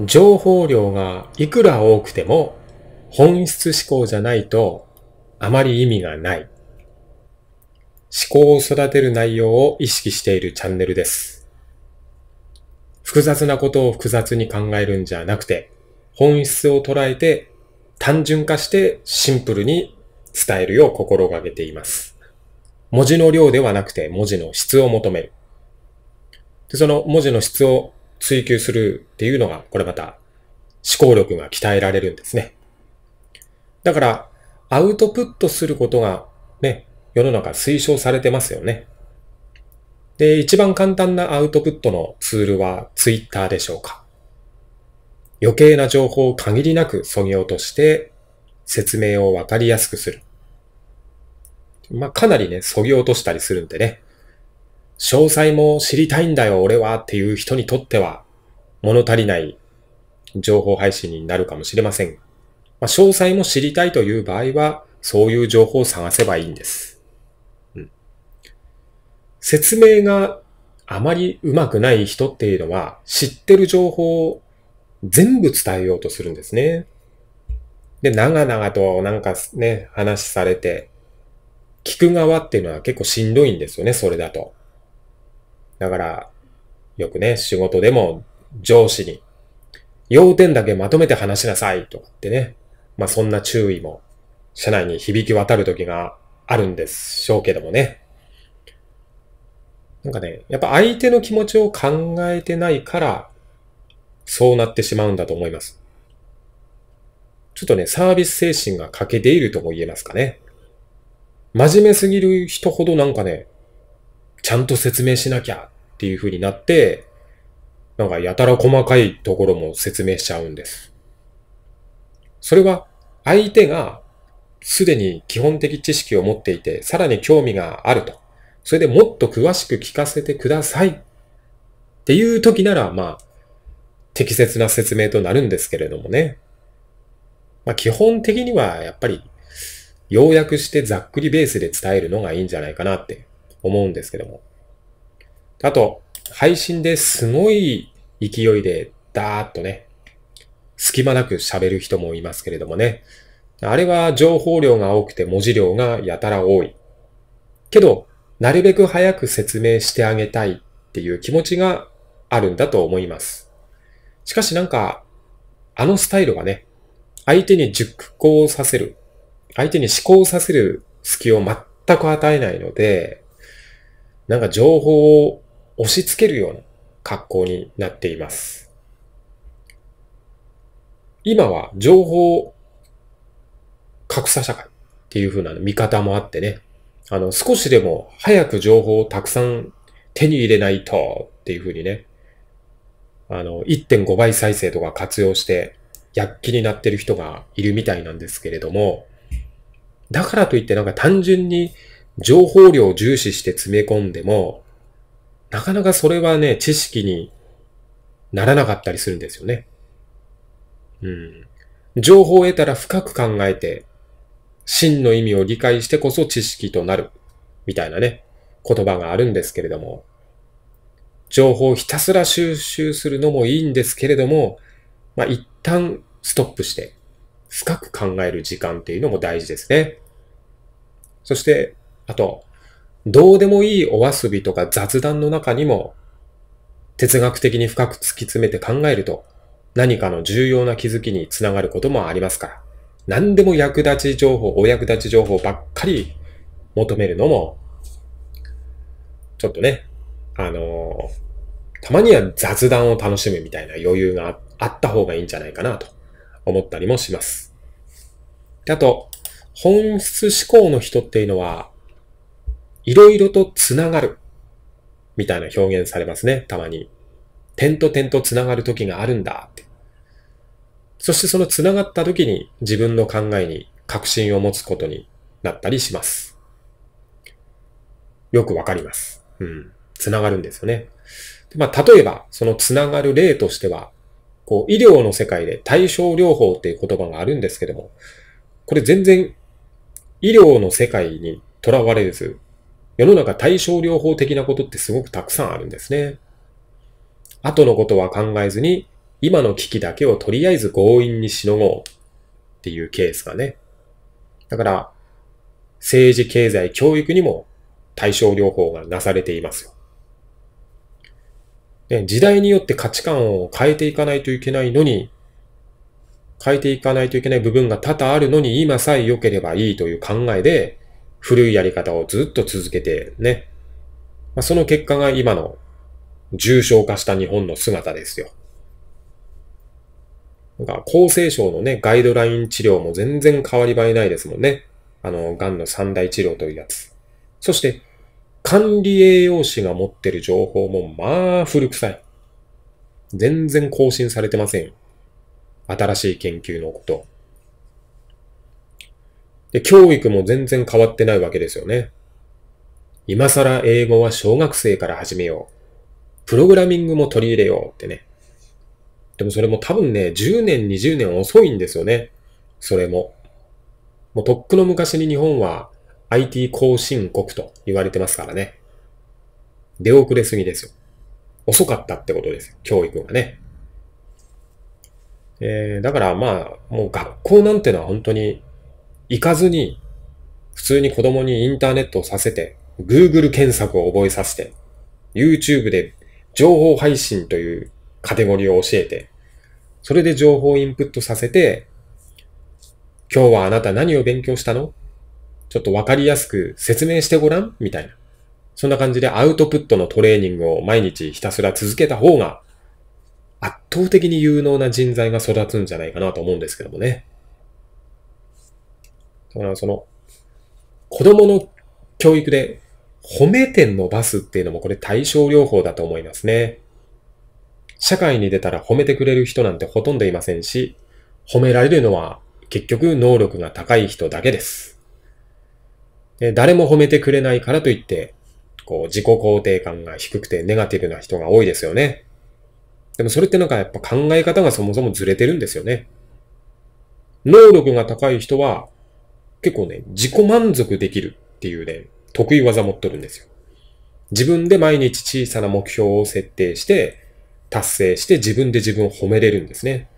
情報量がいくら多くても本質思考じゃないとあまり意味がない。思考を育てる内容を意識しているチャンネルです。複雑なことを複雑に考えるんじゃなくて、本質を捉えて単純化してシンプルに伝えるよう心がけています。文字の量ではなくて文字の質を求める。でその文字の質を追求するっていうのが、これまた思考力が鍛えられるんですね。だから、アウトプットすることがね、世の中推奨されてますよね。で、一番簡単なアウトプットのツールはツイッターでしょうか。余計な情報を限りなく削ぎ落として説明をわかりやすくする。まあ、かなりね、削ぎ落としたりするんでね。詳細も知りたいんだよ、俺はっていう人にとっては、物足りない情報配信になるかもしれませんまあ、詳細も知りたいという場合は、そういう情報を探せばいいんです。うん、説明があまり上手くない人っていうのは、知ってる情報を全部伝えようとするんですね。で、長々となんかね、話されて、聞く側っていうのは結構しんどいんですよね、それだと。だから、よくね、仕事でも上司に、要点だけまとめて話しなさいとかってね、まあそんな注意も社内に響き渡る時があるんでしょうけどもね。なんかね、やっぱ相手の気持ちを考えてないから、そうなってしまうんだと思います。ちょっとね、サービス精神が欠けているとも言えますかね。真面目すぎる人ほどなんかね、ちゃんと説明しなきゃっていう風になって、なんかやたら細かいところも説明しちゃうんです。それは相手がすでに基本的知識を持っていて、さらに興味があると。それでもっと詳しく聞かせてくださいっていう時なら、まあ、適切な説明となるんですけれどもね。まあ基本的にはやっぱり、要約してざっくりベースで伝えるのがいいんじゃないかなって思うんですけども。あと、配信ですごい勢いでダーッとね、隙間なく喋る人もいますけれどもね。あれは情報量が多くて文字量がやたら多い。けど、なるべく早く説明してあげたいっていう気持ちがあるんだと思います。しかしなんか、あのスタイルはね、相手に熟考させる、相手に思考させる隙を全く与えないので、なんか情報を押し付けるような格好になっています。今は情報格差社会っていう風な見方もあってね、あの、少しでも早く情報をたくさん手に入れないとっていう風にね、あの、1.5倍再生とか活用して躍起になってる人がいるみたいなんですけれども、だからといってなんか単純に情報量を重視して詰め込んでも、なかなかそれはね、知識にならなかったりするんですよね。うん。情報を得たら深く考えて、真の意味を理解してこそ知識となる、みたいなね、言葉があるんですけれども、情報をひたすら収集するのもいいんですけれども、まあ、一旦ストップして、深く考える時間っていうのも大事ですね。そして、あと、どうでもいいお遊びとか雑談の中にも、哲学的に深く突き詰めて考えると、何かの重要な気づきにつながることもありますから、何でも役立ち情報、お役立ち情報ばっかり求めるのも、ちょっとね、あのー、たまには雑談を楽しむみたいな余裕があった方がいいんじゃないかなと思ったりもします。であと、本質思考の人っていうのは、いろいろとつながる。みたいな表現されますね、たまに。点と点とつながる時があるんだって。そしてそのつながった時に自分の考えに確信を持つことになったりします。よくわかります。うん。つながるんですよね。まあ、例えば、そのつながる例としては、こう、医療の世界で対症療法っていう言葉があるんですけども、これ全然医療の世界にとらわれず、世の中対症療法的なことってすごくたくさんあるんですね。後のことは考えずに、今の危機だけをとりあえず強引にしのごうっていうケースがね。だから、政治、経済、教育にも対症療法がなされていますよ。ね、時代によって価値観を変えていかないといけないのに、変えていかないといけない部分が多々あるのに今さえ良ければいいという考えで、古いやり方をずっと続けてね、まあ、その結果が今の重症化した日本の姿ですよ。なんか厚生省のね、ガイドライン治療も全然変わり映えないですもんね。あの、癌の三大治療というやつ。そして、管理栄養士が持ってる情報もまあ古臭い。全然更新されてません。新しい研究のこと。で、教育も全然変わってないわけですよね。今更英語は小学生から始めよう。プログラミングも取り入れようってね。でもそれも多分ね、10年、20年遅いんですよね。それも。もうとっくの昔に日本は IT 後進国と言われてますからね。出遅れすぎですよ。遅かったってことです。教育がね。えー、だからまあ、もう学校なんてのは本当に行かずに、普通に子供にインターネットをさせて、Google 検索を覚えさせて、YouTube で情報配信というカテゴリーを教えて、それで情報インプットさせて、今日はあなた何を勉強したのちょっとわかりやすく説明してごらんみたいな。そんな感じでアウトプットのトレーニングを毎日ひたすら続けた方が、圧倒的に有能な人材が育つんじゃないかなと思うんですけどもね。その、子供の教育で褒め点伸ばすっていうのもこれ対症療法だと思いますね。社会に出たら褒めてくれる人なんてほとんどいませんし、褒められるのは結局能力が高い人だけです。で誰も褒めてくれないからといって、こう自己肯定感が低くてネガティブな人が多いですよね。でもそれってなんかやっぱ考え方がそもそもずれてるんですよね。能力が高い人は結構ね、自己満足できるっていうね、得意技持っとるんですよ。自分で毎日小さな目標を設定して、達成して自分で自分を褒めれるんですね。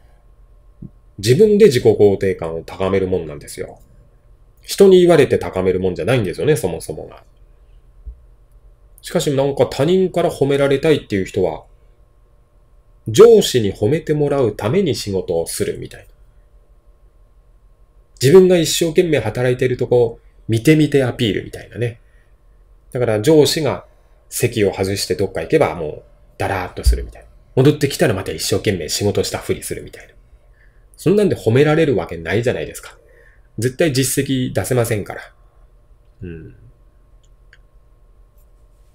自分で自己肯定感を高めるもんなんですよ。人に言われて高めるもんじゃないんですよね、そもそもが。しかしなんか他人から褒められたいっていう人は、上司に褒めてもらうために仕事をするみたいな。自分が一生懸命働いているとこ、見てみてアピールみたいなね。だから上司が席を外してどっか行けばもうだらーっとするみたいな。戻ってきたらまた一生懸命仕事したふりするみたいな。そんなんで褒められるわけないじゃないですか。絶対実績出せませんから。うん。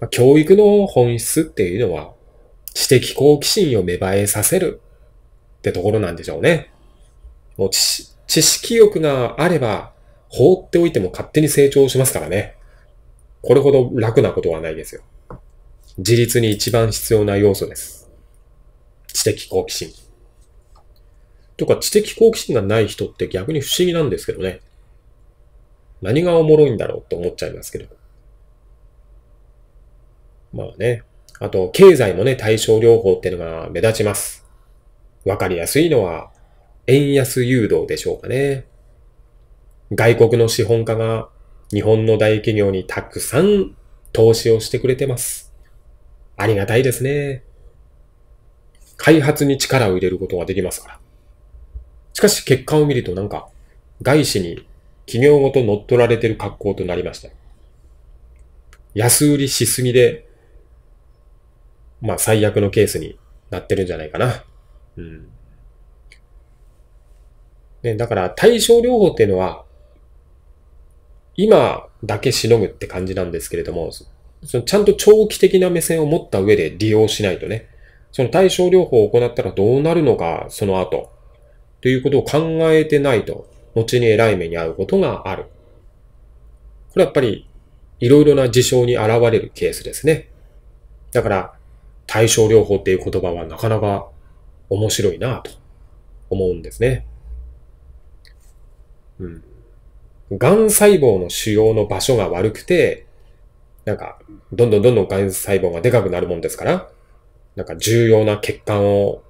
まあ、教育の本質っていうのは知的好奇心を芽生えさせるってところなんでしょうね。もう知識欲があれば、放っておいても勝手に成長しますからね。これほど楽なことはないですよ。自立に一番必要な要素です。知的好奇心。とか知的好奇心がない人って逆に不思議なんですけどね。何がおもろいんだろうと思っちゃいますけど。まあね。あと、経済もね、対症療法っていうのが目立ちます。わかりやすいのは、円安誘導でしょうかね。外国の資本家が日本の大企業にたくさん投資をしてくれてます。ありがたいですね。開発に力を入れることができますから。しかし結果を見るとなんか、外資に企業ごと乗っ取られてる格好となりました。安売りしすぎで、まあ最悪のケースになってるんじゃないかな。うん。ね、だから対症療法っていうのは、今だけしのぐって感じなんですけれども、そのちゃんと長期的な目線を持った上で利用しないとね、その対症療法を行ったらどうなるのか、その後、ということを考えてないと、後に偉い目に遭うことがある。これやっぱり、いろいろな事象に現れるケースですね。だから、対症療法っていう言葉はなかなか面白いなと思うんですね。うん。癌細胞の腫瘍の場所が悪くて、なんか、どんどんどんどん癌細胞がでかくなるもんですから、なんか重要な血管を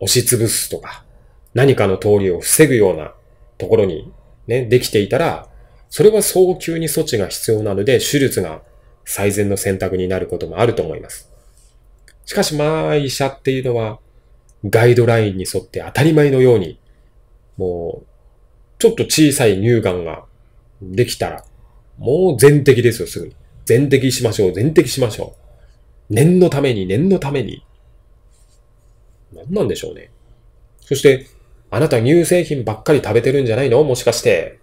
押し潰すとか、何かの通りを防ぐようなところにね、できていたら、それは早急に措置が必要なので、手術が最善の選択になることもあると思います。しかしまあ、医者っていうのは、ガイドラインに沿って当たり前のように、もう、ちょっと小さい乳がんができたら、もう全摘ですよ、すぐに。全摘しましょう、全摘しましょう。念のために、念のために。何なんでしょうね。そして、あなた乳製品ばっかり食べてるんじゃないのもしかして。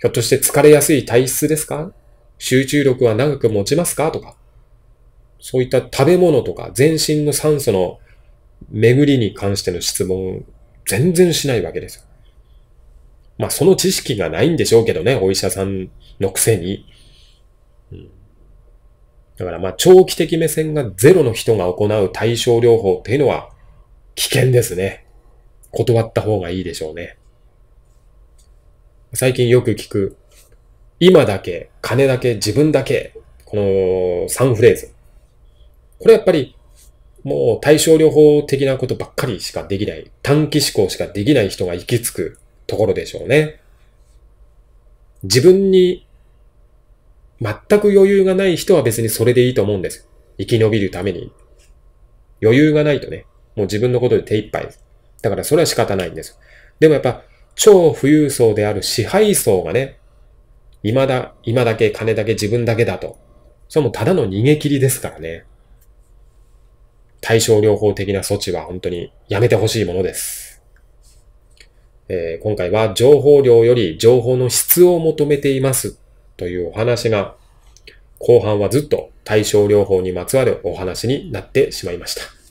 ひょっとして疲れやすい体質ですか集中力は長く持ちますかとか。そういった食べ物とか全身の酸素の巡りに関しての質問、全然しないわけですよ。まあその知識がないんでしょうけどね、お医者さんのくせに。うん、だからまあ長期的目線がゼロの人が行う対症療法っていうのは危険ですね。断った方がいいでしょうね。最近よく聞く、今だけ、金だけ、自分だけ、この3フレーズ。これやっぱり、もう対症療法的なことばっかりしかできない、短期思考しかできない人が行き着くところでしょうね。自分に全く余裕がない人は別にそれでいいと思うんです。生き延びるために。余裕がないとね、もう自分のことで手一杯です。だからそれは仕方ないんです。でもやっぱ、超富裕層である支配層がね、今だ、今だけ金だけ自分だけだと。それもただの逃げ切りですからね。対症療法的な措置は本当にやめてほしいものです。えー、今回は情報量より情報の質を求めていますというお話が、後半はずっと対症療法にまつわるお話になってしまいました。